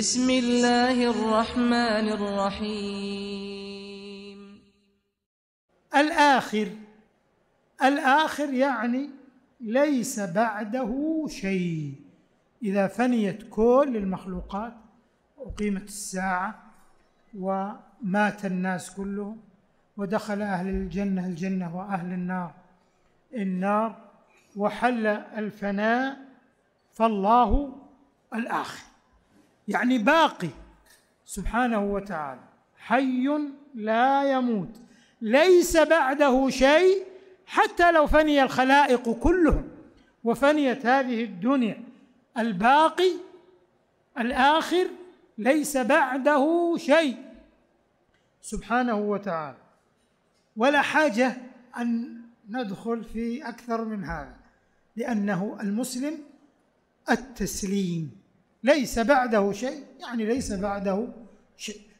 بسم الله الرحمن الرحيم الآخر الآخر يعني ليس بعده شيء إذا فنيت كل المخلوقات أقيمت الساعة ومات الناس كلهم ودخل أهل الجنة الجنة وأهل النار النار وحل الفناء فالله الآخر يعني باقي سبحانه وتعالى حي لا يموت ليس بعده شيء حتى لو فني الخلائق كلهم وفنيت هذه الدنيا الباقي الآخر ليس بعده شيء سبحانه وتعالى ولا حاجة أن ندخل في أكثر من هذا لأنه المسلم التسليم ليس بعده شيء يعني ليس بعده شيء